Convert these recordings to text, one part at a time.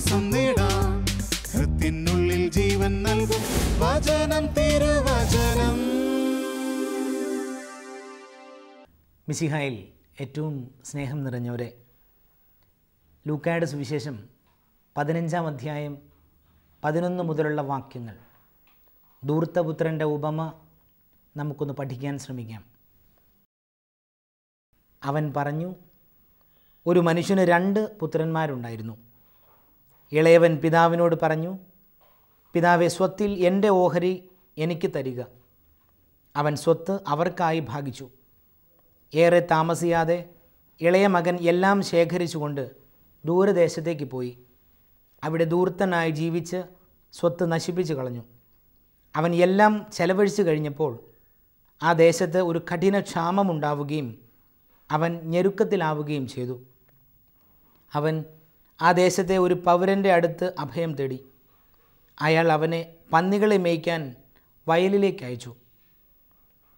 വിശ്വാസം നേടാം ഹൃത്തിനുള്ളിൽ ജീവൻ നൽകും വചനം തിരുവചനം മിസിഹായിൽ ഏറ്റവും സ്നേഹം നിറഞ്ഞവരെ ലൂക്കായുടെ സുവിശേഷം പതിനഞ്ചാം അധ്യായം പതിനൊന്ന് മുതലുള്ള വാക്യങ്ങൾ ദൂർത്തപുത്രൻ്റെ ഉപമ നമുക്കൊന്ന് പഠിക്കാൻ ശ്രമിക്കാം അവൻ പറഞ്ഞു ഒരു മനുഷ്യന് രണ്ട് പുത്രന്മാരുണ്ടായിരുന്നു ഇളയവൻ പിതാവിനോട് പറഞ്ഞു പിതാവെ സ്വത്തിൽ എൻ്റെ ഓഹരി എനിക്ക് തരിക അവൻ സ്വത്ത് അവർക്കായി ഭാഗിച്ചു ഏറെ താമസിയാതെ ഇളയ മകൻ എല്ലാം ശേഖരിച്ചുകൊണ്ട് ദൂരദേശത്തേക്ക് പോയി അവിടെ ദൂർത്തനായി ജീവിച്ച് സ്വത്ത് നശിപ്പിച്ചു കളഞ്ഞു അവൻ എല്ലാം ചെലവഴിച്ചു കഴിഞ്ഞപ്പോൾ ആ ദേശത്ത് ഒരു കഠിന ക്ഷാമമുണ്ടാവുകയും അവൻ ഞെരുക്കത്തിലാവുകയും ചെയ്തു അവൻ ആ ദേശത്തെ ഒരു പൗരൻ്റെ അടുത്ത് അഭയം തേടി അയാൾ അവനെ പന്നികളെ മേയ്ക്കാൻ വയലിലേക്ക് അയച്ചു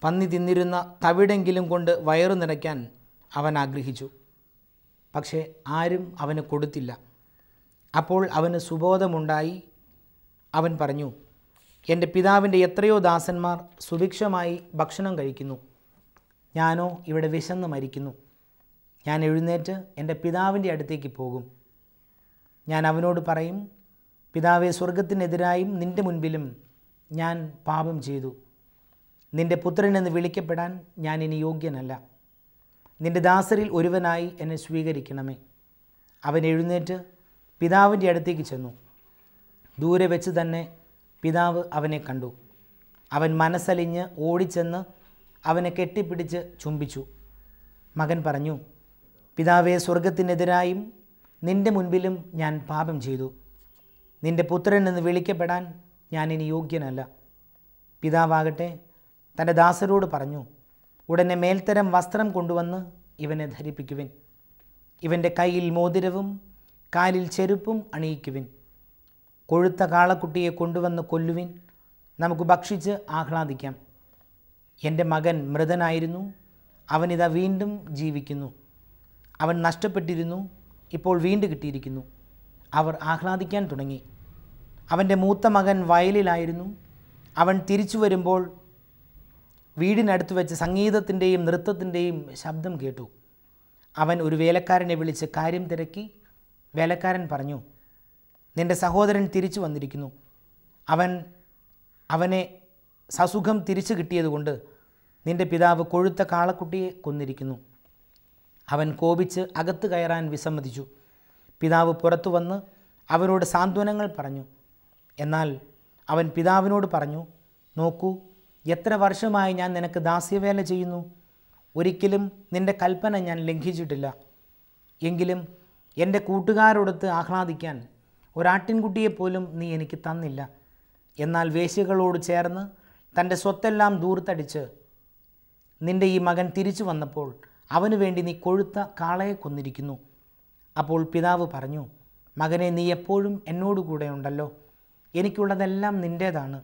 പന്നി തിന്നിരുന്ന തവിടെങ്കിലും കൊണ്ട് വയറു നിറയ്ക്കാൻ അവൻ ആഗ്രഹിച്ചു പക്ഷേ ആരും അവന് കൊടുത്തില്ല അപ്പോൾ അവന് സുബോധമുണ്ടായി അവൻ പറഞ്ഞു എൻ്റെ പിതാവിൻ്റെ എത്രയോ ദാസന്മാർ സുഭിക്ഷമായി ഭക്ഷണം കഴിക്കുന്നു ഞാനോ ഇവിടെ വിശന്ന് മരിക്കുന്നു ഞാൻ എഴുന്നേറ്റ് എൻ്റെ പിതാവിൻ്റെ അടുത്തേക്ക് പോകും ഞാൻ അവനോട് പറയും പിതാവെ സ്വർഗത്തിനെതിരായും നിൻ്റെ മുൻപിലും ഞാൻ പാപം ചെയ്തു നിൻ്റെ പുത്രൻ എന്ന് വിളിക്കപ്പെടാൻ ഞാൻ ഇനി യോഗ്യനല്ല നിൻ്റെ ദാസരിൽ ഒരുവനായി എന്നെ സ്വീകരിക്കണമേ അവൻ എഴുന്നേറ്റ് പിതാവിൻ്റെ അടുത്തേക്ക് ചെന്നു ദൂരെ വെച്ച് തന്നെ പിതാവ് അവനെ കണ്ടു അവൻ മനസ്സലിഞ്ഞ് ഓടിച്ചെന്ന് അവനെ കെട്ടിപ്പിടിച്ച് ചുംബിച്ചു മകൻ പറഞ്ഞു പിതാവെ സ്വർഗത്തിനെതിരായും നിന്റെ മുൻപിലും ഞാൻ പാപം ചെയ്തു നിന്റെ പുത്രൻ എന്ന് വിളിക്കപ്പെടാൻ ഞാൻ ഇനി യോഗ്യനല്ല പിതാവാകട്ടെ തൻ്റെ ദാസരോട് പറഞ്ഞു ഉടനെ മേൽത്തരം വസ്ത്രം കൊണ്ടുവന്ന് ഇവനെ ധരിപ്പിക്കുവിൻ ഇവൻ്റെ കയ്യിൽ മോതിരവും കാലിൽ ചെരുപ്പും അണിയിക്കുവിൻ കൊഴുത്ത കാളക്കുട്ടിയെ കൊണ്ടുവന്ന് കൊല്ലുവിൻ നമുക്ക് ഭക്ഷിച്ച് ആഹ്ലാദിക്കാം എൻ്റെ മകൻ മൃതനായിരുന്നു അവനിതാ വീണ്ടും ജീവിക്കുന്നു അവൻ നഷ്ടപ്പെട്ടിരുന്നു ഇപ്പോൾ വീണ്ടു കിട്ടിയിരിക്കുന്നു അവർ ആഹ്ലാദിക്കാൻ തുടങ്ങി അവൻ്റെ മൂത്ത മകൻ വയലിലായിരുന്നു അവൻ തിരിച്ചു വരുമ്പോൾ വീടിനടുത്ത് വെച്ച് സംഗീതത്തിൻ്റെയും നൃത്തത്തിൻ്റെയും ശബ്ദം കേട്ടു അവൻ ഒരു വേലക്കാരനെ വിളിച്ച് കാര്യം തിരക്കി വേലക്കാരൻ പറഞ്ഞു നിന്റെ സഹോദരൻ തിരിച്ചു വന്നിരിക്കുന്നു അവൻ അവനെ സസുഖം തിരിച്ചു കിട്ടിയതുകൊണ്ട് നിന്റെ പിതാവ് കൊഴുത്ത കാളക്കുട്ടിയെ കൊന്നിരിക്കുന്നു അവൻ കോപിച്ച് അകത്ത് കയറാൻ വിസമ്മതിച്ചു പിതാവ് പുറത്തു വന്ന് അവരോട് സാന്ത്വനങ്ങൾ പറഞ്ഞു എന്നാൽ അവൻ പിതാവിനോട് പറഞ്ഞു നോക്കൂ എത്ര വർഷമായി ഞാൻ നിനക്ക് ദാസ്യവേല ചെയ്യുന്നു ഒരിക്കലും നിന്റെ കൽപ്പന ഞാൻ ലംഘിച്ചിട്ടില്ല എങ്കിലും എൻ്റെ കൂട്ടുകാരോടൊത്ത് ആഹ്ലാദിക്കാൻ ഒരാട്ടിൻകുട്ടിയെപ്പോലും നീ എനിക്ക് തന്നില്ല എന്നാൽ വേശ്യകളോട് ചേർന്ന് തൻ്റെ സ്വത്തെല്ലാം ദൂർത്തടിച്ച് നിൻ്റെ ഈ മകൻ തിരിച്ചു വന്നപ്പോൾ അവനു വേണ്ടി നീ കൊഴുത്ത കാളയെ കൊന്നിരിക്കുന്നു അപ്പോൾ പിതാവ് പറഞ്ഞു മകനെ നീ എപ്പോഴും എന്നോടുകൂടെ ഉണ്ടല്ലോ എനിക്കുള്ളതെല്ലാം നിൻ്റേതാണ്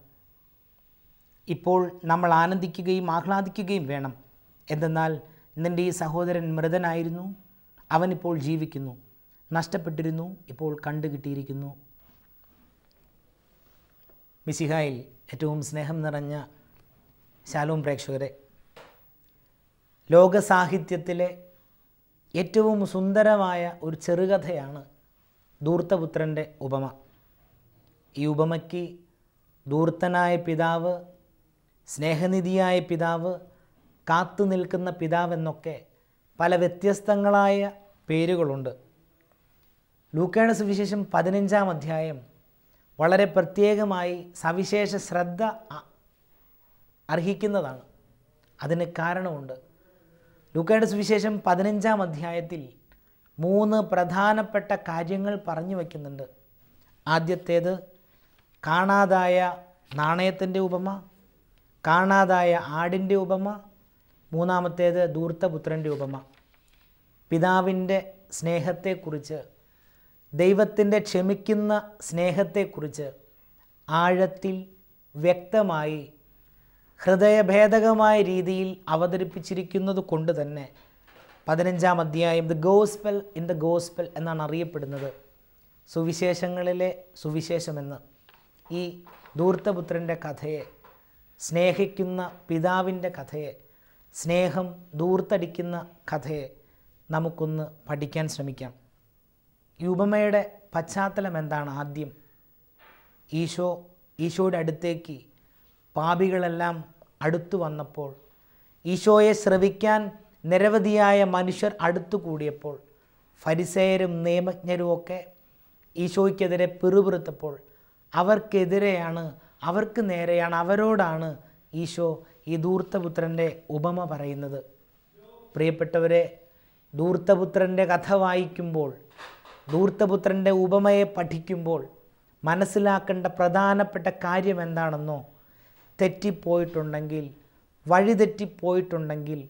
ഇപ്പോൾ നമ്മൾ ആനന്ദിക്കുകയും ആഹ്ലാദിക്കുകയും വേണം എന്തെന്നാൽ നിൻ്റെ ഈ സഹോദരൻ മൃതനായിരുന്നു അവനിപ്പോൾ ജീവിക്കുന്നു നഷ്ടപ്പെട്ടിരുന്നു ഇപ്പോൾ കണ്ടുകിട്ടിയിരിക്കുന്നു മിസിഹായിൽ ഏറ്റവും സ്നേഹം നിറഞ്ഞ ശാലോം പ്രേക്ഷകരെ ലോകസാഹിത്യത്തിലെ ഏറ്റവും സുന്ദരമായ ഒരു ചെറുകഥയാണ് ധൂർത്തപുത്രൻ്റെ ഉപമ ഈ ഉപമയ്ക്ക് ധൂർത്തനായ പിതാവ് സ്നേഹനിധിയായ പിതാവ് കാത്തു നിൽക്കുന്ന പിതാവെന്നൊക്കെ പല വ്യത്യസ്തങ്ങളായ പേരുകളുണ്ട് ലൂക്കേണ സുവിശേഷം പതിനഞ്ചാം അധ്യായം വളരെ പ്രത്യേകമായി സവിശേഷ ശ്രദ്ധ അർഹിക്കുന്നതാണ് അതിന് കാരണമുണ്ട് ലൂക്കയുടെ സുവിശേഷം പതിനഞ്ചാം അധ്യായത്തിൽ മൂന്ന് പ്രധാനപ്പെട്ട കാര്യങ്ങൾ പറഞ്ഞു വയ്ക്കുന്നുണ്ട് ആദ്യത്തേത് കാണാതായ നാണയത്തിൻ്റെ ഉപമ കാണാതായ ആടിൻ്റെ ഉപമ മൂന്നാമത്തേത് ദൂർത്തപുത്രൻ്റെ ഉപമ പിതാവിൻ്റെ സ്നേഹത്തെക്കുറിച്ച് ദൈവത്തിൻ്റെ ക്ഷമിക്കുന്ന സ്നേഹത്തെക്കുറിച്ച് ആഴത്തിൽ വ്യക്തമായി ഹൃദയഭേദകമായ രീതിയിൽ അവതരിപ്പിച്ചിരിക്കുന്നത് കൊണ്ട് തന്നെ പതിനഞ്ചാം അധ്യായം the gospel in the gospel എന്നാണ് അറിയപ്പെടുന്നത് സുവിശേഷങ്ങളിലെ സുവിശേഷമെന്ന് ഈ ദൂർത്തപുത്രൻ്റെ കഥയെ സ്നേഹിക്കുന്ന പിതാവിൻ്റെ കഥയെ സ്നേഹം ദൂർത്തടിക്കുന്ന കഥയെ നമുക്കൊന്ന് പഠിക്കാൻ ശ്രമിക്കാം യുപമയുടെ പശ്ചാത്തലം എന്താണ് ആദ്യം ഈശോ ഈശോയുടെ അടുത്തേക്ക് പാപികളെല്ലാം അടുത്തു വന്നപ്പോൾ ഈശോയെ ശ്രവിക്കാൻ നിരവധിയായ മനുഷ്യർ അടുത്തു കൂടിയപ്പോൾ ഫരിസേയരും നിയമജ്ഞരും ഒക്കെ ഈശോയ്ക്കെതിരെ പിറുപിറുത്തപ്പോൾ അവർക്കെതിരെയാണ് അവർക്ക് നേരെയാണ് അവരോടാണ് ഈശോ ഈ ധൂർത്തപുത്രൻ്റെ ഉപമ പറയുന്നത് പ്രിയപ്പെട്ടവരെ ധൂർത്തപുത്രൻ്റെ കഥ വായിക്കുമ്പോൾ ധൂർത്തപുത്രൻ്റെ ഉപമയെ പഠിക്കുമ്പോൾ മനസ്സിലാക്കേണ്ട പ്രധാനപ്പെട്ട കാര്യം എന്താണെന്നോ തെറ്റിപ്പോയിട്ടുണ്ടെങ്കിൽ വഴിതെറ്റിപ്പോയിട്ടുണ്ടെങ്കിൽ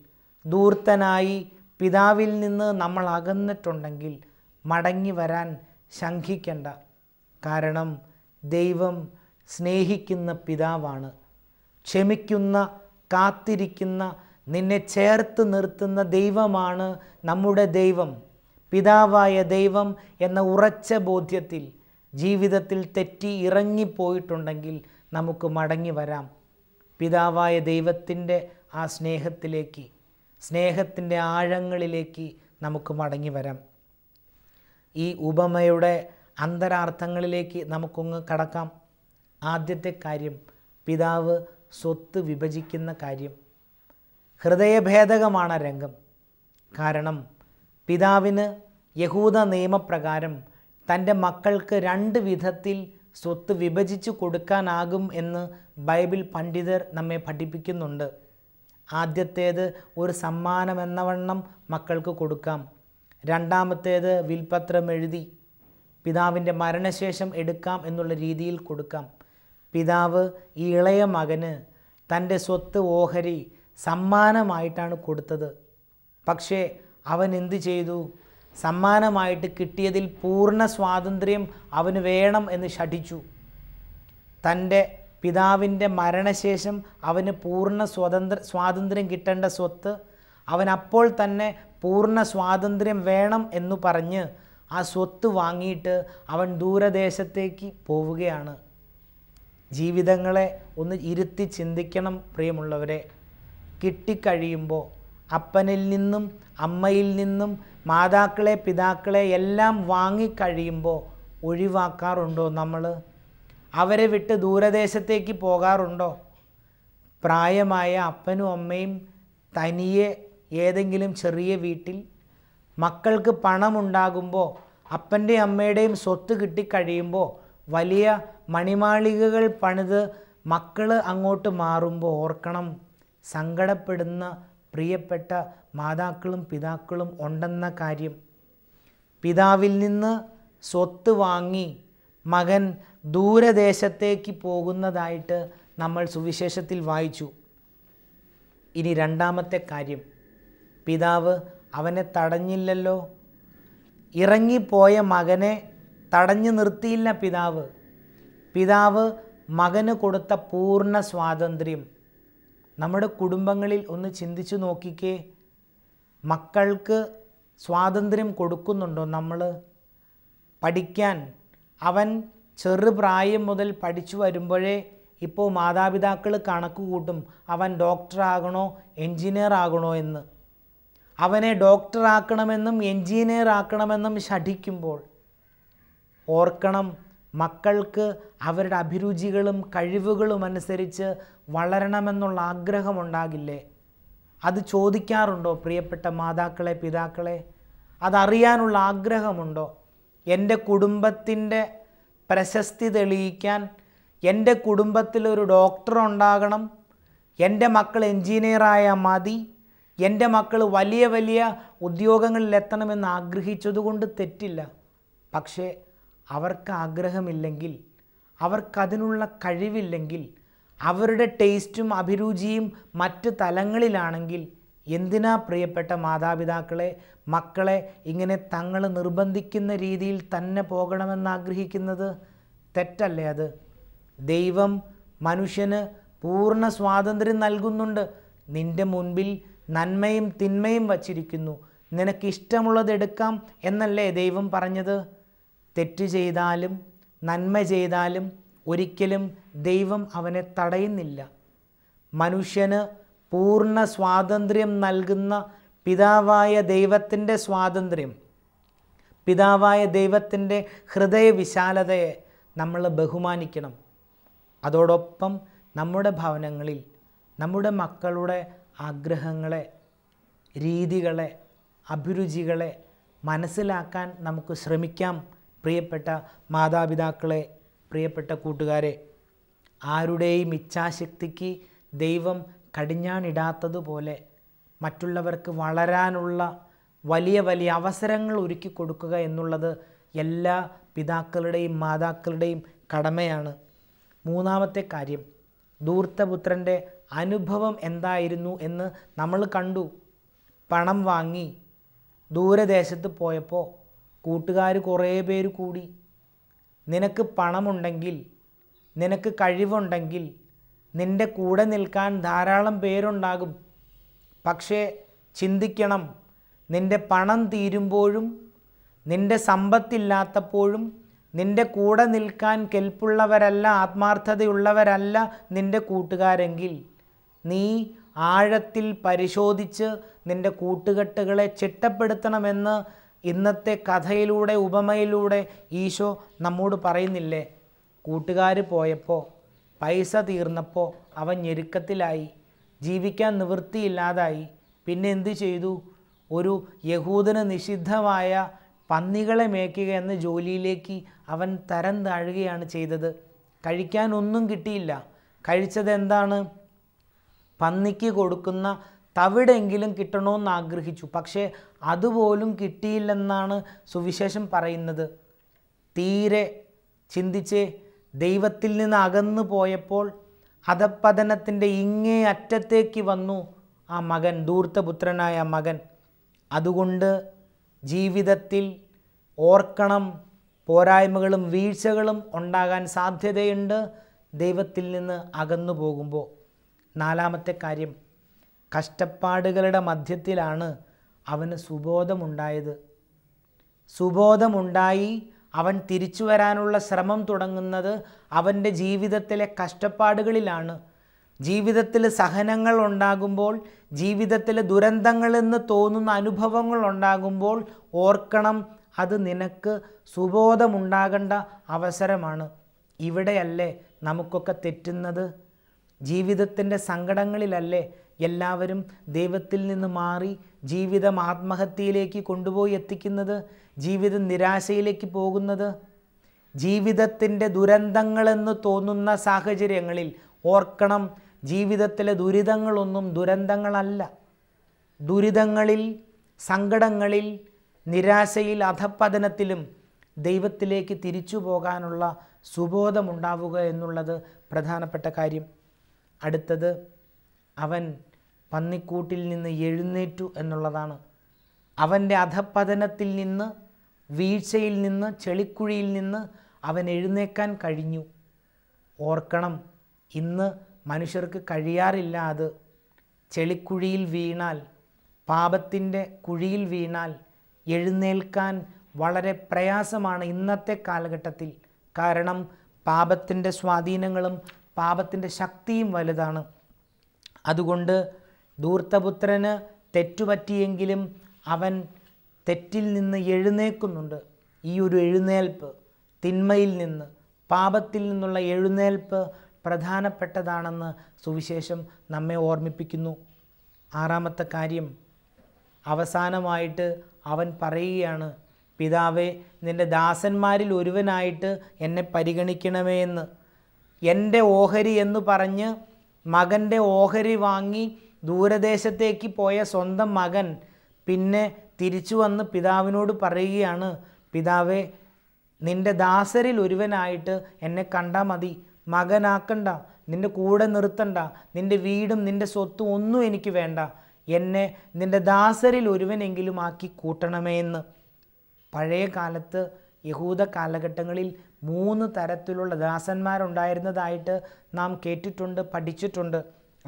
ദൂർത്തനായി പിതാവിൽ നിന്ന് നമ്മൾ അകന്നിട്ടുണ്ടെങ്കിൽ മടങ്ങി വരാൻ ശങ്കിക്കണ്ട കാരണം ദൈവം സ്നേഹിക്കുന്ന പിതാവാണ് ക്ഷമിക്കുന്ന കാത്തിരിക്കുന്ന നിന്നെ ചേർത്ത് നിർത്തുന്ന ദൈവമാണ് നമ്മുടെ ദൈവം പിതാവായ ദൈവം എന്ന ഉറച്ച ബോധ്യത്തിൽ ജീവിതത്തിൽ തെറ്റി ഇറങ്ങിപ്പോയിട്ടുണ്ടെങ്കിൽ നമുക്ക് മടങ്ങി വരാം പിതാവായ ദൈവത്തിൻ്റെ ആ സ്നേഹത്തിലേക്ക് സ്നേഹത്തിൻ്റെ ആഴങ്ങളിലേക്ക് നമുക്ക് മടങ്ങി വരാം ഈ ഉപമയുടെ അന്തരാർത്ഥങ്ങളിലേക്ക് നമുക്കൊന്ന് കടക്കാം ആദ്യത്തെ കാര്യം പിതാവ് സ്വത്ത് വിഭജിക്കുന്ന കാര്യം ഹൃദയഭേദകമാണ് രംഗം കാരണം പിതാവിന് യഹൂദ നിയമപ്രകാരം തൻ്റെ മക്കൾക്ക് രണ്ട് വിധത്തിൽ സ്വത്ത് വിഭജിച്ചു കൊടുക്കാനാകും എന്ന് ബൈബിൾ പണ്ഡിതർ നമ്മെ പഠിപ്പിക്കുന്നുണ്ട് ആദ്യത്തേത് ഒരു സമ്മാനം എന്നവണ്ണം മക്കൾക്ക് കൊടുക്കാം രണ്ടാമത്തേത് വിൽപത്രം എഴുതി പിതാവിൻ്റെ മരണശേഷം എടുക്കാം എന്നുള്ള രീതിയിൽ കൊടുക്കാം പിതാവ് ഈ ഇളയ മകന് തൻ്റെ സ്വത്ത് ഓഹരി സമ്മാനമായിട്ടാണ് കൊടുത്തത് പക്ഷേ അവൻ എന്തു ചെയ്തു സമ്മാനമായിട്ട് കിട്ടിയതിൽ പൂർണ്ണ സ്വാതന്ത്ര്യം അവന് വേണം എന്ന് ഷഠിച്ചു തൻ്റെ പിതാവിൻ്റെ മരണശേഷം അവന് പൂർണ്ണ സ്വതന്ത്ര സ്വാതന്ത്ര്യം കിട്ടേണ്ട സ്വത്ത് അവൻ അപ്പോൾ തന്നെ പൂർണ്ണ സ്വാതന്ത്ര്യം വേണം എന്ന് പറഞ്ഞ് ആ സ്വത്ത് വാങ്ങിയിട്ട് അവൻ ദൂരദേശത്തേക്ക് പോവുകയാണ് ജീവിതങ്ങളെ ഒന്ന് ഇരുത്തി ചിന്തിക്കണം പ്രിയമുള്ളവരെ കിട്ടിക്കഴിയുമ്പോൾ അപ്പനിൽ നിന്നും അമ്മയിൽ നിന്നും മാതാക്കളെ പിതാക്കളെ എല്ലാം വാങ്ങിക്കഴിയുമ്പോൾ ഒഴിവാക്കാറുണ്ടോ നമ്മൾ അവരെ വിട്ട് ദൂരദേശത്തേക്ക് പോകാറുണ്ടോ പ്രായമായ അപ്പനും അമ്മയും തനിയെ ഏതെങ്കിലും ചെറിയ വീട്ടിൽ മക്കൾക്ക് പണമുണ്ടാകുമ്പോൾ അപ്പൻ്റെ അമ്മയുടെയും സ്വത്ത് കിട്ടിക്കഴിയുമ്പോൾ വലിയ മണിമാളികകൾ പണിത് മക്കൾ അങ്ങോട്ട് മാറുമ്പോൾ ഓർക്കണം സങ്കടപ്പെടുന്ന പ്രിയപ്പെട്ട മാതാക്കളും പിതാക്കളും ഉണ്ടെന്ന കാര്യം പിതാവിൽ നിന്ന് സ്വത്ത് വാങ്ങി മകൻ ദൂരദേശത്തേക്ക് പോകുന്നതായിട്ട് നമ്മൾ സുവിശേഷത്തിൽ വായിച്ചു ഇനി രണ്ടാമത്തെ കാര്യം പിതാവ് അവനെ തടഞ്ഞില്ലല്ലോ ഇറങ്ങിപ്പോയ മകനെ തടഞ്ഞു നിർത്തിയില്ല പിതാവ് പിതാവ് മകന് കൊടുത്ത പൂർണ്ണ സ്വാതന്ത്ര്യം നമ്മുടെ കുടുംബങ്ങളിൽ ഒന്ന് ചിന്തിച്ചു നോക്കിക്കേ മക്കൾക്ക് സ്വാതന്ത്ര്യം കൊടുക്കുന്നുണ്ടോ നമ്മൾ പഠിക്കാൻ അവൻ ചെറുപ്രായം മുതൽ പഠിച്ചു വരുമ്പോഴേ ഇപ്പോൾ മാതാപിതാക്കൾ കണക്ക് കൂട്ടും അവൻ ഡോക്ടറാകണോ എൻജിനീയർ ആകണോ എന്ന് അവനെ ഡോക്ടറാക്കണമെന്നും എൻജിനീയർ ആക്കണമെന്നും ഷഠിക്കുമ്പോൾ ഓർക്കണം മക്കൾക്ക് അവരുടെ അഭിരുചികളും കഴിവുകളും അനുസരിച്ച് വളരണമെന്നുള്ള ആഗ്രഹമുണ്ടാകില്ലേ അത് ചോദിക്കാറുണ്ടോ പ്രിയപ്പെട്ട മാതാക്കളെ പിതാക്കളെ അതറിയാനുള്ള ആഗ്രഹമുണ്ടോ എൻ്റെ കുടുംബത്തിൻ്റെ പ്രശസ്തി തെളിയിക്കാൻ എൻ്റെ കുടുംബത്തിൽ ഒരു ഡോക്ടർ ഉണ്ടാകണം എൻ്റെ മക്കൾ എൻജിനീയറായാൽ മതി എൻ്റെ മക്കൾ വലിയ വലിയ ഉദ്യോഗങ്ങളിൽ ആഗ്രഹിച്ചതുകൊണ്ട് തെറ്റില്ല പക്ഷേ അവർക്ക് ആഗ്രഹമില്ലെങ്കിൽ അവർക്കതിനുള്ള കഴിവില്ലെങ്കിൽ അവരുടെ ടേസ്റ്റും അഭിരുചിയും മറ്റ് തലങ്ങളിലാണെങ്കിൽ എന്തിനാ പ്രിയപ്പെട്ട മാതാപിതാക്കളെ മക്കളെ ഇങ്ങനെ തങ്ങൾ നിർബന്ധിക്കുന്ന രീതിയിൽ തന്നെ പോകണമെന്ന് ആഗ്രഹിക്കുന്നത് തെറ്റല്ലേ അത് ദൈവം മനുഷ്യന് പൂർണ്ണ സ്വാതന്ത്ര്യം നൽകുന്നുണ്ട് നിൻ്റെ മുൻപിൽ നന്മയും തിന്മയും വച്ചിരിക്കുന്നു നിനക്കിഷ്ടമുള്ളത് എടുക്കാം എന്നല്ലേ ദൈവം പറഞ്ഞത് തെറ്റ് ചെയ്താലും നന്മ ചെയ്താലും ഒരിക്കലും ദൈവം അവനെ തടയുന്നില്ല മനുഷ്യന് പൂർണ്ണ സ്വാതന്ത്ര്യം നൽകുന്ന പിതാവായ ദൈവത്തിൻ്റെ സ്വാതന്ത്ര്യം പിതാവായ ദൈവത്തിൻ്റെ ഹൃദയവിശാലതയെ നമ്മൾ ബഹുമാനിക്കണം അതോടൊപ്പം നമ്മുടെ ഭവനങ്ങളിൽ നമ്മുടെ മക്കളുടെ ആഗ്രഹങ്ങളെ രീതികളെ അഭിരുചികളെ മനസ്സിലാക്കാൻ നമുക്ക് ശ്രമിക്കാം പ്രിയപ്പെട്ട മാതാപിതാക്കളെ പ്രിയപ്പെട്ട കൂട്ടുകാരെ ആരുടെയും ഇച്ഛാശക്തിക്ക് ദൈവം കടിഞ്ഞാണിടാത്തതുപോലെ മറ്റുള്ളവർക്ക് വളരാനുള്ള വലിയ വലിയ അവസരങ്ങൾ ഒരുക്കി കൊടുക്കുക എന്നുള്ളത് എല്ലാ പിതാക്കളുടെയും മാതാക്കളുടെയും കടമയാണ് മൂന്നാമത്തെ കാര്യം ദൂർത്തപുത്രൻ്റെ അനുഭവം എന്തായിരുന്നു എന്ന് നമ്മൾ കണ്ടു പണം വാങ്ങി ദൂരദേശത്ത് പോയപ്പോൾ കൂട്ടുകാർ കുറേ പേര് കൂടി നിനക്ക് പണമുണ്ടെങ്കിൽ നിനക്ക് കഴിവുണ്ടെങ്കിൽ നിൻ്റെ കൂടെ നിൽക്കാൻ ധാരാളം പേരുണ്ടാകും പക്ഷേ ചിന്തിക്കണം നിൻ്റെ പണം തീരുമ്പോഴും നിൻ്റെ സമ്പത്തില്ലാത്തപ്പോഴും നിൻ്റെ കൂടെ നിൽക്കാൻ കെൽപ്പുള്ളവരല്ല ആത്മാർത്ഥതയുള്ളവരല്ല നിൻ്റെ കൂട്ടുകാരെങ്കിൽ നീ ആഴത്തിൽ പരിശോധിച്ച് നിൻ്റെ കൂട്ടുകെട്ടുകളെ ചിട്ടപ്പെടുത്തണമെന്ന് ഇന്നത്തെ കഥയിലൂടെ ഉപമയിലൂടെ ഈശോ നമ്മോട് പറയുന്നില്ലേ കൂട്ടുകാർ പോയപ്പോൾ പൈസ തീർന്നപ്പോൾ അവൻ ഞെരുക്കത്തിലായി ജീവിക്കാൻ നിവൃത്തിയില്ലാതായി പിന്നെ എന്തു ചെയ്തു ഒരു യഹൂദന് നിഷിദ്ധമായ പന്നികളെ മേക്കുക എന്ന ജോലിയിലേക്ക് അവൻ തരം താഴുകയാണ് ചെയ്തത് കഴിക്കാൻ ഒന്നും കിട്ടിയില്ല കഴിച്ചത് എന്താണ് പന്നിക്ക് കൊടുക്കുന്ന തവിടെങ്കിലും കിട്ടണമെന്ന് ആഗ്രഹിച്ചു പക്ഷേ അതുപോലും കിട്ടിയില്ലെന്നാണ് സുവിശേഷം പറയുന്നത് തീരെ ചിന്തിച്ച് ദൈവത്തിൽ നിന്ന് അകന്നു പോയപ്പോൾ അധപ്പതനത്തിൻ്റെ ഇങ്ങേ അറ്റത്തേക്ക് വന്നു ആ മകൻ ദൂർത്തപുത്രനായ മകൻ അതുകൊണ്ട് ജീവിതത്തിൽ ഓർക്കണം പോരായ്മകളും വീഴ്ചകളും ഉണ്ടാകാൻ സാധ്യതയുണ്ട് ദൈവത്തിൽ നിന്ന് അകന്നു പോകുമ്പോൾ നാലാമത്തെ കാര്യം കഷ്ടപ്പാടുകളുടെ മധ്യത്തിലാണ് അവന് സുബോധമുണ്ടായത് സുബോധമുണ്ടായി അവൻ തിരിച്ചു വരാനുള്ള ശ്രമം തുടങ്ങുന്നത് അവൻ്റെ ജീവിതത്തിലെ കഷ്ടപ്പാടുകളിലാണ് ജീവിതത്തിൽ സഹനങ്ങൾ ഉണ്ടാകുമ്പോൾ ജീവിതത്തിൽ ദുരന്തങ്ങളെന്ന് തോന്നുന്ന അനുഭവങ്ങൾ ഉണ്ടാകുമ്പോൾ ഓർക്കണം അത് നിനക്ക് സുബോധമുണ്ടാകേണ്ട അവസരമാണ് ഇവിടെയല്ലേ നമുക്കൊക്കെ തെറ്റുന്നത് ജീവിതത്തിൻ്റെ സങ്കടങ്ങളിലല്ലേ എല്ലാവരും ദൈവത്തിൽ നിന്ന് മാറി ജീവിതം ആത്മഹത്യയിലേക്ക് കൊണ്ടുപോയി എത്തിക്കുന്നത് ജീവിതം നിരാശയിലേക്ക് പോകുന്നത് ജീവിതത്തിൻ്റെ ദുരന്തങ്ങളെന്ന് തോന്നുന്ന സാഹചര്യങ്ങളിൽ ഓർക്കണം ജീവിതത്തിലെ ദുരിതങ്ങളൊന്നും ദുരന്തങ്ങളല്ല ദുരിതങ്ങളിൽ സങ്കടങ്ങളിൽ നിരാശയിൽ അധപ്പതനത്തിലും ദൈവത്തിലേക്ക് തിരിച്ചു പോകാനുള്ള സുബോധമുണ്ടാവുക എന്നുള്ളത് പ്രധാനപ്പെട്ട കാര്യം അടുത്തത് അവൻ പന്നിക്കൂട്ടിൽ നിന്ന് എഴുന്നേറ്റു എന്നുള്ളതാണ് അവൻ്റെ അധപ്പതനത്തിൽ നിന്ന് വീഴ്ചയിൽ നിന്ന് ചെളിക്കുഴിയിൽ നിന്ന് അവൻ എഴുന്നേക്കാൻ കഴിഞ്ഞു ഓർക്കണം ഇന്ന് മനുഷ്യർക്ക് കഴിയാറില്ല അത് ചെളിക്കുഴിയിൽ വീണാൽ പാപത്തിൻ്റെ കുഴിയിൽ വീണാൽ എഴുന്നേൽക്കാൻ വളരെ പ്രയാസമാണ് ഇന്നത്തെ കാലഘട്ടത്തിൽ കാരണം പാപത്തിൻ്റെ സ്വാധീനങ്ങളും പാപത്തിൻ്റെ ശക്തിയും വലുതാണ് അതുകൊണ്ട് ധൂർത്തപുത്രന് തെറ്റുപറ്റിയെങ്കിലും അവൻ തെറ്റിൽ നിന്ന് എഴുന്നേൽക്കുന്നുണ്ട് ഈ ഒരു എഴുന്നേൽപ്പ് തിന്മയിൽ നിന്ന് പാപത്തിൽ നിന്നുള്ള എഴുന്നേൽപ്പ് പ്രധാനപ്പെട്ടതാണെന്ന് സുവിശേഷം നമ്മെ ഓർമ്മിപ്പിക്കുന്നു ആറാമത്തെ കാര്യം അവസാനമായിട്ട് അവൻ പറയുകയാണ് പിതാവെ നിൻ്റെ ദാസന്മാരിൽ ഒരുവനായിട്ട് എന്നെ പരിഗണിക്കണമേ എന്ന് എൻ്റെ ഓഹരി എന്ന് പറഞ്ഞ് മകൻ്റെ ഓഹരി വാങ്ങി ദൂരദേശത്തേക്ക് പോയ സ്വന്തം മകൻ പിന്നെ തിരിച്ചു വന്ന് പിതാവിനോട് പറയുകയാണ് പിതാവേ നിൻ്റെ ദാസരിൽ ഒരുവനായിട്ട് എന്നെ കണ്ടാൽ മതി മകനാക്കണ്ട നിൻ്റെ കൂടെ നിർത്തണ്ട നിൻ്റെ വീടും നിൻ്റെ സ്വത്തും ഒന്നും എനിക്ക് വേണ്ട എന്നെ നിൻ്റെ ദാസരിൽ ഒരുവനെങ്കിലും ആക്കി കൂട്ടണമേ എന്ന് പഴയ കാലത്ത് യഹൂദ കാലഘട്ടങ്ങളിൽ മൂന്ന് തരത്തിലുള്ള ദാസന്മാരുണ്ടായിരുന്നതായിട്ട് നാം കേട്ടിട്ടുണ്ട് പഠിച്ചിട്ടുണ്ട്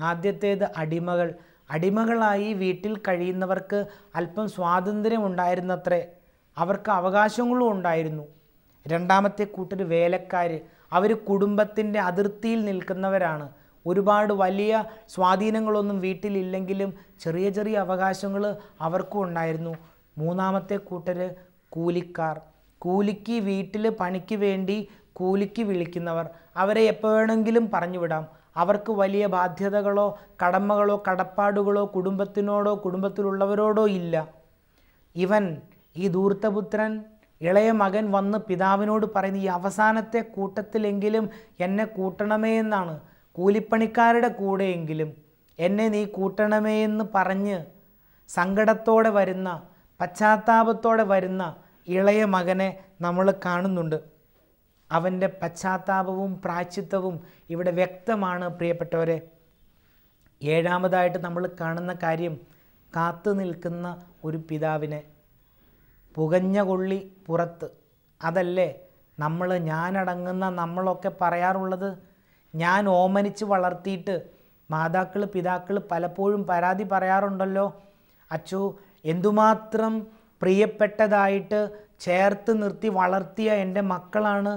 ആദ്യത്തേത് അടിമകൾ അടിമകളായി വീട്ടിൽ കഴിയുന്നവർക്ക് അല്പം സ്വാതന്ത്ര്യം ഉണ്ടായിരുന്നത്രേ അവർക്ക് അവകാശങ്ങളും ഉണ്ടായിരുന്നു രണ്ടാമത്തെ കൂട്ടർ വേലക്കാർ അവർ കുടുംബത്തിൻ്റെ അതിർത്തിയിൽ നിൽക്കുന്നവരാണ് ഒരുപാട് വലിയ സ്വാധീനങ്ങളൊന്നും വീട്ടിലില്ലെങ്കിലും ചെറിയ ചെറിയ അവകാശങ്ങൾ അവർക്കും ഉണ്ടായിരുന്നു മൂന്നാമത്തെ കൂട്ടർ കൂലിക്കാർ കൂലിക്ക് വീട്ടിൽ പണിക്ക് വേണ്ടി കൂലിക്ക് വിളിക്കുന്നവർ അവരെ എപ്പോൾ വേണമെങ്കിലും പറഞ്ഞുവിടാം അവർക്ക് വലിയ ബാധ്യതകളോ കടമകളോ കടപ്പാടുകളോ കുടുംബത്തിനോടോ കുടുംബത്തിലുള്ളവരോടോ ഇല്ല ഇവൻ ഈ ദൂർത്തപുത്രൻ ഇളയ മകൻ വന്ന് പിതാവിനോട് പറയുന്ന ഈ അവസാനത്തെ കൂട്ടത്തിലെങ്കിലും എന്നെ കൂട്ടണമേ എന്നാണ് കൂലിപ്പണിക്കാരുടെ കൂടെയെങ്കിലും എന്നെ നീ കൂട്ടണമേ എന്ന് പറഞ്ഞ് സങ്കടത്തോടെ വരുന്ന പശ്ചാത്താപത്തോടെ വരുന്ന ഇളയ മകനെ നമ്മൾ കാണുന്നുണ്ട് അവൻ്റെ പശ്ചാത്താപവും പ്രാച്ചിത്വവും ഇവിടെ വ്യക്തമാണ് പ്രിയപ്പെട്ടവരെ ഏഴാമതായിട്ട് നമ്മൾ കാണുന്ന കാര്യം കാത്തു നിൽക്കുന്ന ഒരു പിതാവിനെ പുകഞ്ഞ കൊള്ളി പുറത്ത് അതല്ലേ നമ്മൾ ഞാനടങ്ങുന്ന നമ്മളൊക്കെ പറയാറുള്ളത് ഞാൻ ഓമനിച്ച് വളർത്തിയിട്ട് മാതാക്കൾ പിതാക്കൾ പലപ്പോഴും പരാതി പറയാറുണ്ടല്ലോ അച്ചു എന്തുമാത്രം പ്രിയപ്പെട്ടതായിട്ട് ചേർത്ത് നിർത്തി വളർത്തിയ എൻ്റെ മക്കളാണ്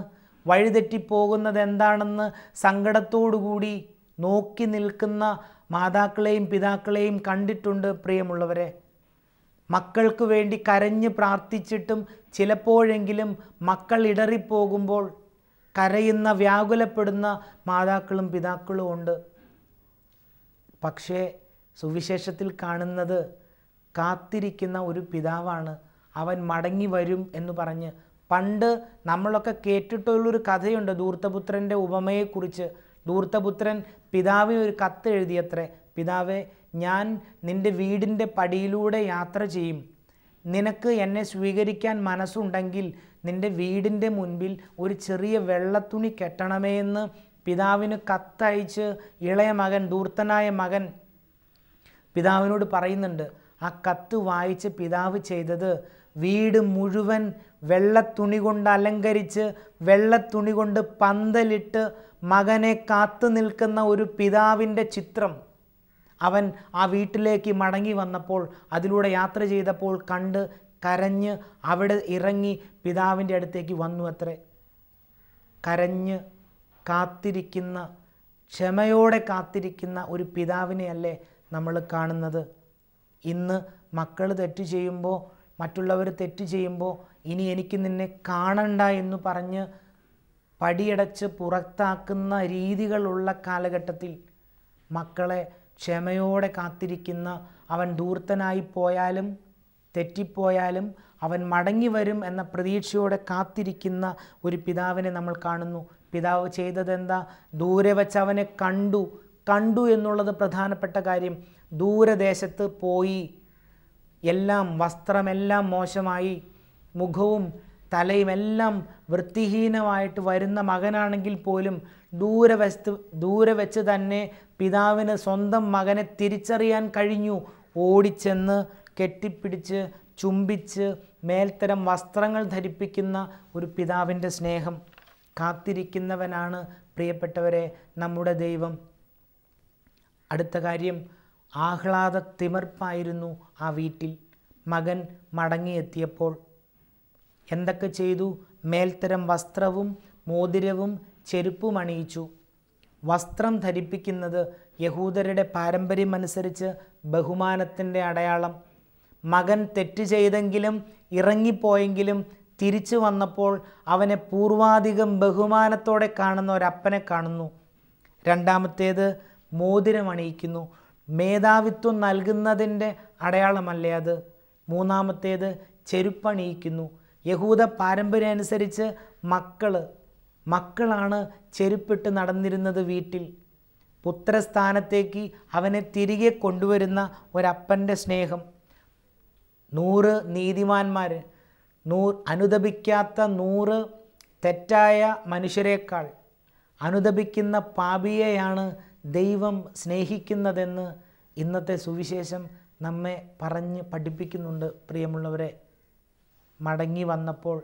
വഴിതെറ്റിപ്പോകുന്നത് എന്താണെന്ന് സങ്കടത്തോടുകൂടി നോക്കി നിൽക്കുന്ന മാതാക്കളെയും പിതാക്കളെയും കണ്ടിട്ടുണ്ട് പ്രിയമുള്ളവരെ മക്കൾക്ക് വേണ്ടി കരഞ്ഞ് പ്രാർത്ഥിച്ചിട്ടും ചിലപ്പോഴെങ്കിലും മക്കൾ ഇടറിപ്പോകുമ്പോൾ കരയുന്ന വ്യാകുലപ്പെടുന്ന മാതാക്കളും പിതാക്കളും ഉണ്ട് പക്ഷേ സുവിശേഷത്തിൽ കാണുന്നത് കാത്തിരിക്കുന്ന ഒരു പിതാവാണ് അവൻ മടങ്ങി വരും എന്ന് പറഞ്ഞ് പണ്ട് നമ്മളൊക്കെ കേട്ടിട്ടുള്ളൊരു കഥയുണ്ട് ദൂർത്തപുത്രൻ്റെ ഉപമയെക്കുറിച്ച് ദൂർത്തപുത്രൻ പിതാവിന് ഒരു കത്ത് എഴുതിയത്രേ പിതാവെ ഞാൻ നിൻ്റെ വീടിൻ്റെ പടിയിലൂടെ യാത്ര ചെയ്യും നിനക്ക് എന്നെ സ്വീകരിക്കാൻ മനസ്സുണ്ടെങ്കിൽ നിൻ്റെ വീടിൻ്റെ മുൻപിൽ ഒരു ചെറിയ വെള്ളത്തുണി കെട്ടണമേ എന്ന് പിതാവിന് കത്തയച്ച് ഇളയ മകൻ ദൂർത്തനായ മകൻ പിതാവിനോട് പറയുന്നുണ്ട് ആ കത്ത് വായിച്ച് പിതാവ് ചെയ്തത് വീട് മുഴുവൻ വെള്ളത്തുണി കൊണ്ട് അലങ്കരിച്ച് വെള്ളത്തുണി കൊണ്ട് പന്തലിട്ട് മകനെ കാത്തു നിൽക്കുന്ന ഒരു പിതാവിൻ്റെ ചിത്രം അവൻ ആ വീട്ടിലേക്ക് മടങ്ങി വന്നപ്പോൾ അതിലൂടെ യാത്ര ചെയ്തപ്പോൾ കണ്ട് കരഞ്ഞ് അവിടെ ഇറങ്ങി പിതാവിൻ്റെ അടുത്തേക്ക് വന്നു അത്രേ കരഞ്ഞ് കാത്തിരിക്കുന്ന ക്ഷമയോടെ കാത്തിരിക്കുന്ന ഒരു പിതാവിനെയല്ലേ നമ്മൾ കാണുന്നത് ഇന്ന് മക്കൾ തെറ്റ് ചെയ്യുമ്പോൾ മറ്റുള്ളവർ തെറ്റ് ചെയ്യുമ്പോൾ ഇനി എനിക്ക് നിന്നെ കാണണ്ട എന്ന് പറഞ്ഞ് പടിയടച്ച് പുറത്താക്കുന്ന രീതികളുള്ള കാലഘട്ടത്തിൽ മക്കളെ ക്ഷമയോടെ കാത്തിരിക്കുന്ന അവൻ ദൂർത്തനായി പോയാലും തെറ്റിപ്പോയാലും അവൻ മടങ്ങി വരും എന്ന പ്രതീക്ഷയോടെ കാത്തിരിക്കുന്ന ഒരു പിതാവിനെ നമ്മൾ കാണുന്നു പിതാവ് ചെയ്തതെന്താ ദൂരെ വെച്ച് അവനെ കണ്ടു കണ്ടു എന്നുള്ളത് പ്രധാനപ്പെട്ട കാര്യം ദൂരദേശത്ത് പോയി എല്ലാം വസ്ത്രമെല്ലാം മോശമായി മുഖവും തലയും എല്ലാം വൃത്തിഹീനമായിട്ട് വരുന്ന മകനാണെങ്കിൽ പോലും ദൂരെ വസ്തു ദൂരെ വെച്ച് തന്നെ പിതാവിന് സ്വന്തം മകനെ തിരിച്ചറിയാൻ കഴിഞ്ഞു ഓടിച്ചെന്ന് കെട്ടിപ്പിടിച്ച് ചുംബിച്ച് മേൽത്തരം വസ്ത്രങ്ങൾ ധരിപ്പിക്കുന്ന ഒരു പിതാവിൻ്റെ സ്നേഹം കാത്തിരിക്കുന്നവനാണ് പ്രിയപ്പെട്ടവരെ നമ്മുടെ ദൈവം അടുത്ത കാര്യം ആഹ്ലാദ തിമർപ്പായിരുന്നു ആ വീട്ടിൽ മകൻ മടങ്ങിയെത്തിയപ്പോൾ എന്തൊക്കെ ചെയ്തു മേൽത്തരം വസ്ത്രവും മോതിരവും ചെരുപ്പും അണിയിച്ചു വസ്ത്രം ധരിപ്പിക്കുന്നത് യഹൂദരുടെ പാരമ്പര്യമനുസരിച്ച് ബഹുമാനത്തിൻ്റെ അടയാളം മകൻ തെറ്റ് ചെയ്തെങ്കിലും ഇറങ്ങിപ്പോയെങ്കിലും തിരിച്ചു വന്നപ്പോൾ അവനെ പൂർവാധികം ബഹുമാനത്തോടെ കാണുന്ന ഒരപ്പനെ കാണുന്നു രണ്ടാമത്തേത് മോതിരം അണിയിക്കുന്നു മേധാവിത്വം നൽകുന്നതിൻ്റെ അടയാളമല്ലേ അത് മൂന്നാമത്തേത് ചെരുപ്പണിയിക്കുന്നു യഹൂദ പാരമ്പര്യം അനുസരിച്ച് മക്കൾ മക്കളാണ് ചെരുപ്പിട്ട് നടന്നിരുന്നത് വീട്ടിൽ പുത്രസ്ഥാനത്തേക്ക് അവനെ തിരികെ കൊണ്ടുവരുന്ന ഒരപ്പൻ്റെ സ്നേഹം നൂറ് നീതിമാന്മാർ നൂർ അനുദപിക്കാത്ത നൂറ് തെറ്റായ മനുഷ്യരെക്കാൾ അനുദപിക്കുന്ന പാപിയെയാണ് ദൈവം സ്നേഹിക്കുന്നതെന്ന് ഇന്നത്തെ സുവിശേഷം നമ്മെ പറഞ്ഞ് പഠിപ്പിക്കുന്നുണ്ട് പ്രിയമുള്ളവരെ മടങ്ങി വന്നപ്പോൾ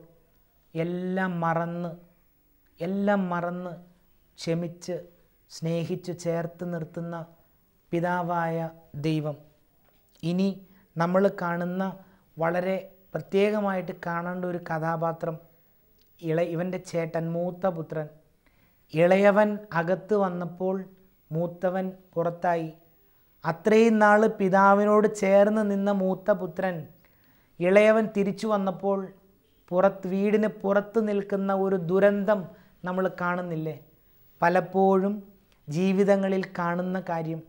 എല്ലാം മറന്ന് എല്ലാം മറന്ന് ക്ഷമിച്ച് സ്നേഹിച്ച് ചേർത്ത് നിർത്തുന്ന പിതാവായ ദൈവം ഇനി നമ്മൾ കാണുന്ന വളരെ പ്രത്യേകമായിട്ട് കാണേണ്ട ഒരു കഥാപാത്രം ഇള ഇവൻ്റെ ചേട്ടൻ മൂത്ത പുത്രൻ ഇളയവൻ അകത്ത് വന്നപ്പോൾ മൂത്തവൻ പുറത്തായി അത്രയും നാൾ പിതാവിനോട് ചേർന്ന് നിന്ന മൂത്ത പുത്രൻ ഇളയവൻ തിരിച്ചു വന്നപ്പോൾ പുറത്ത് വീടിന് പുറത്ത് നിൽക്കുന്ന ഒരു ദുരന്തം നമ്മൾ കാണുന്നില്ലേ പലപ്പോഴും ജീവിതങ്ങളിൽ കാണുന്ന കാര്യം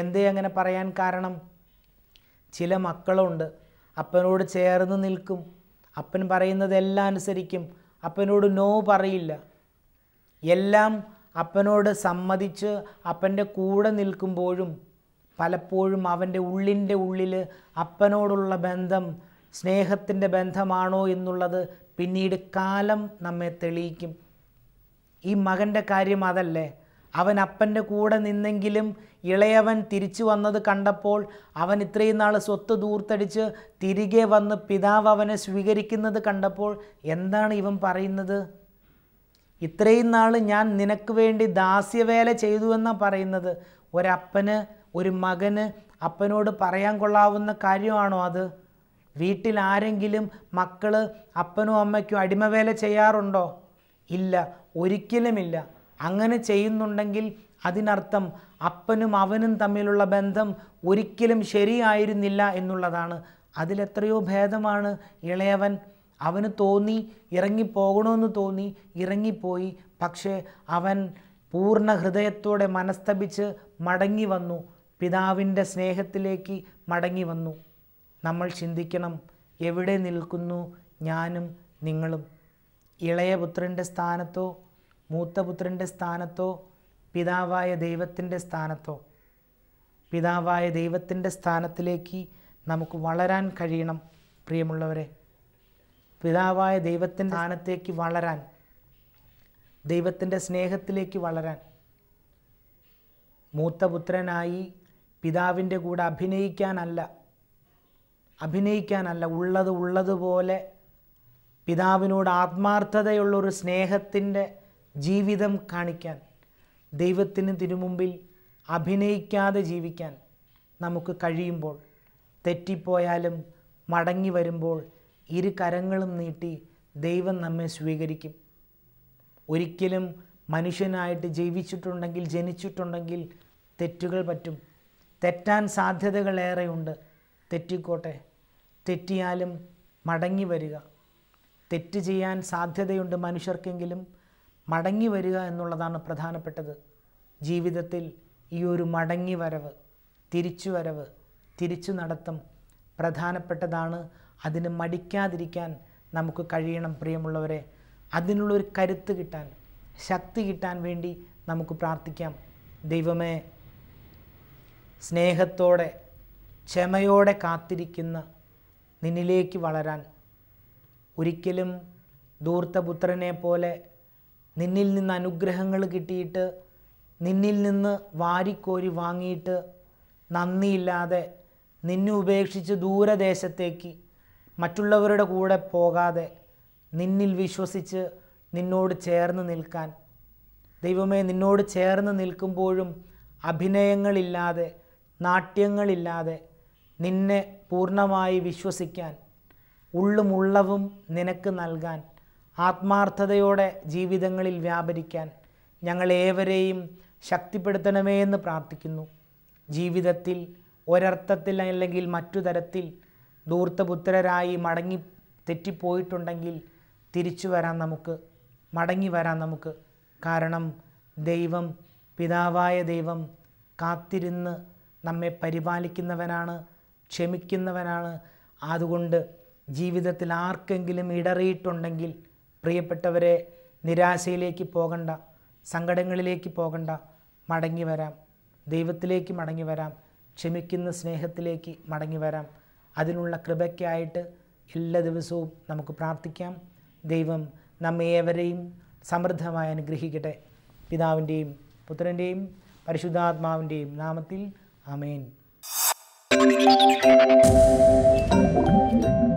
എന്തേ അങ്ങനെ പറയാൻ കാരണം ചില മക്കളുണ്ട് അപ്പനോട് ചേർന്ന് നിൽക്കും അപ്പൻ പറയുന്നതെല്ലാം അനുസരിക്കും അപ്പനോട് നോ പറയില്ല എല്ലാം അപ്പനോട് സമ്മതിച്ച് അപ്പൻ്റെ കൂടെ നിൽക്കുമ്പോഴും പലപ്പോഴും അവൻ്റെ ഉള്ളിൻ്റെ ഉള്ളിൽ അപ്പനോടുള്ള ബന്ധം സ്നേഹത്തിൻ്റെ ബന്ധമാണോ എന്നുള്ളത് പിന്നീട് കാലം നമ്മെ തെളിയിക്കും ഈ മകൻ്റെ കാര്യം അതല്ലേ അവൻ അപ്പൻ്റെ കൂടെ നിന്നെങ്കിലും ഇളയവൻ തിരിച്ചു വന്നത് കണ്ടപ്പോൾ അവൻ ഇത്രയും നാൾ സ്വത്ത് ദൂർത്തടിച്ച് തിരികെ വന്ന് പിതാവ് അവനെ സ്വീകരിക്കുന്നത് കണ്ടപ്പോൾ എന്താണ് ഇവൻ പറയുന്നത് ഇത്രയും നാൾ ഞാൻ നിനക്ക് വേണ്ടി ദാസ്യവേല ചെയ്തു എന്നാണ് പറയുന്നത് ഒരപ്പന് ഒരു മകന് അപ്പനോട് പറയാൻ കൊള്ളാവുന്ന കാര്യമാണോ അത് വീട്ടിൽ ആരെങ്കിലും മക്കൾ അപ്പനും അമ്മയ്ക്കും അടിമവേല ചെയ്യാറുണ്ടോ ഇല്ല ഒരിക്കലുമില്ല അങ്ങനെ ചെയ്യുന്നുണ്ടെങ്കിൽ അതിനർത്ഥം അപ്പനും അവനും തമ്മിലുള്ള ബന്ധം ഒരിക്കലും ശരിയായിരുന്നില്ല എന്നുള്ളതാണ് അതിലെത്രയോ ഭേദമാണ് ഇളയവൻ അവന് തോന്നി ഇറങ്ങിപ്പോകണമെന്ന് തോന്നി ഇറങ്ങിപ്പോയി പക്ഷേ അവൻ പൂർണ്ണ ഹൃദയത്തോടെ മനസ്തപിച്ച് മടങ്ങി വന്നു പിതാവിൻ്റെ സ്നേഹത്തിലേക്ക് മടങ്ങി വന്നു നമ്മൾ ചിന്തിക്കണം എവിടെ നിൽക്കുന്നു ഞാനും നിങ്ങളും ഇളയ പുത്രൻ്റെ സ്ഥാനത്തോ മൂത്തപുത്രൻ്റെ സ്ഥാനത്തോ പിതാവായ ദൈവത്തിൻ്റെ സ്ഥാനത്തോ പിതാവായ ദൈവത്തിൻ്റെ സ്ഥാനത്തിലേക്ക് നമുക്ക് വളരാൻ കഴിയണം പ്രിയമുള്ളവരെ പിതാവായ ദൈവത്തിൻ്റെ സ്ഥാനത്തേക്ക് വളരാൻ ദൈവത്തിൻ്റെ സ്നേഹത്തിലേക്ക് വളരാൻ മൂത്തപുത്രനായി പിതാവിൻ്റെ കൂടെ അഭിനയിക്കാനല്ല അഭിനയിക്കാനല്ല ഉള്ളത് ഉള്ളതുപോലെ പിതാവിനോട് ആത്മാർത്ഥതയുള്ളൊരു സ്നേഹത്തിൻ്റെ ജീവിതം കാണിക്കാൻ ദൈവത്തിന് തിരുമുമ്പിൽ അഭിനയിക്കാതെ ജീവിക്കാൻ നമുക്ക് കഴിയുമ്പോൾ തെറ്റിപ്പോയാലും മടങ്ങി വരുമ്പോൾ ഇരു കരങ്ങളും നീട്ടി ദൈവം നമ്മെ സ്വീകരിക്കും ഒരിക്കലും മനുഷ്യനായിട്ട് ജീവിച്ചിട്ടുണ്ടെങ്കിൽ ജനിച്ചിട്ടുണ്ടെങ്കിൽ തെറ്റുകൾ പറ്റും തെറ്റാൻ സാധ്യതകളേറെയുണ്ട് തെറ്റിക്കോട്ടെ തെറ്റിയാലും മടങ്ങി വരിക തെറ്റ് ചെയ്യാൻ സാധ്യതയുണ്ട് മനുഷ്യർക്കെങ്കിലും മടങ്ങി വരിക എന്നുള്ളതാണ് പ്രധാനപ്പെട്ടത് ജീവിതത്തിൽ ഈ ഒരു മടങ്ങി വരവ് തിരിച്ചുവരവ് തിരിച്ചു നടത്തം പ്രധാനപ്പെട്ടതാണ് അതിന് മടിക്കാതിരിക്കാൻ നമുക്ക് കഴിയണം പ്രിയമുള്ളവരെ അതിനുള്ളൊരു കരുത്ത് കിട്ടാൻ ശക്തി കിട്ടാൻ വേണ്ടി നമുക്ക് പ്രാർത്ഥിക്കാം ദൈവമേ സ്നേഹത്തോടെ ക്ഷമയോടെ കാത്തിരിക്കുന്ന നിന്നിലേക്ക് വളരാൻ ഒരിക്കലും ധൂർത്തപുത്രനെ പോലെ നിന്നിൽ നിന്ന് അനുഗ്രഹങ്ങൾ കിട്ടിയിട്ട് നിന്നിൽ നിന്ന് വാരിക്കോരി വാങ്ങിയിട്ട് നന്ദിയില്ലാതെ നിന്നെ ഉപേക്ഷിച്ച് ദൂരദേശത്തേക്ക് മറ്റുള്ളവരുടെ കൂടെ പോകാതെ നിന്നിൽ വിശ്വസിച്ച് നിന്നോട് ചേർന്ന് നിൽക്കാൻ ദൈവമേ നിന്നോട് ചേർന്ന് നിൽക്കുമ്പോഴും അഭിനയങ്ങളില്ലാതെ നാട്യങ്ങളില്ലാതെ നിന്നെ പൂർണ്ണമായി വിശ്വസിക്കാൻ ഉള്ളുമുള്ളവും നിനക്ക് നൽകാൻ ആത്മാർത്ഥതയോടെ ജീവിതങ്ങളിൽ വ്യാപരിക്കാൻ ഞങ്ങളേവരെയും ശക്തിപ്പെടുത്തണമേ എന്ന് പ്രാർത്ഥിക്കുന്നു ജീവിതത്തിൽ ഒരർത്ഥത്തിൽ അല്ലെങ്കിൽ മറ്റു തരത്തിൽ ദൂർത്തപുത്രരായി മടങ്ങി തെറ്റിപ്പോയിട്ടുണ്ടെങ്കിൽ തിരിച്ചു വരാൻ നമുക്ക് മടങ്ങി വരാൻ നമുക്ക് കാരണം ദൈവം പിതാവായ ദൈവം കാത്തിരുന്ന് നമ്മെ പരിപാലിക്കുന്നവനാണ് ക്ഷമിക്കുന്നവനാണ് അതുകൊണ്ട് ജീവിതത്തിൽ ആർക്കെങ്കിലും ഇടറിയിട്ടുണ്ടെങ്കിൽ പ്രിയപ്പെട്ടവരെ നിരാശയിലേക്ക് പോകണ്ട സങ്കടങ്ങളിലേക്ക് പോകണ്ട മടങ്ങി വരാം ദൈവത്തിലേക്ക് മടങ്ങി വരാം ക്ഷമിക്കുന്ന സ്നേഹത്തിലേക്ക് മടങ്ങി വരാം അതിനുള്ള കൃപയ്ക്കായിട്ട് എല്ലാ ദിവസവും നമുക്ക് പ്രാർത്ഥിക്കാം ദൈവം നമ്മേവരെയും സമൃദ്ധമായി അനുഗ്രഹിക്കട്ടെ പിതാവിൻ്റെയും പുത്രൻ്റെയും പരിശുദ്ധാത്മാവിൻ്റെയും നാമത്തിൽ അമേൻ Thank you.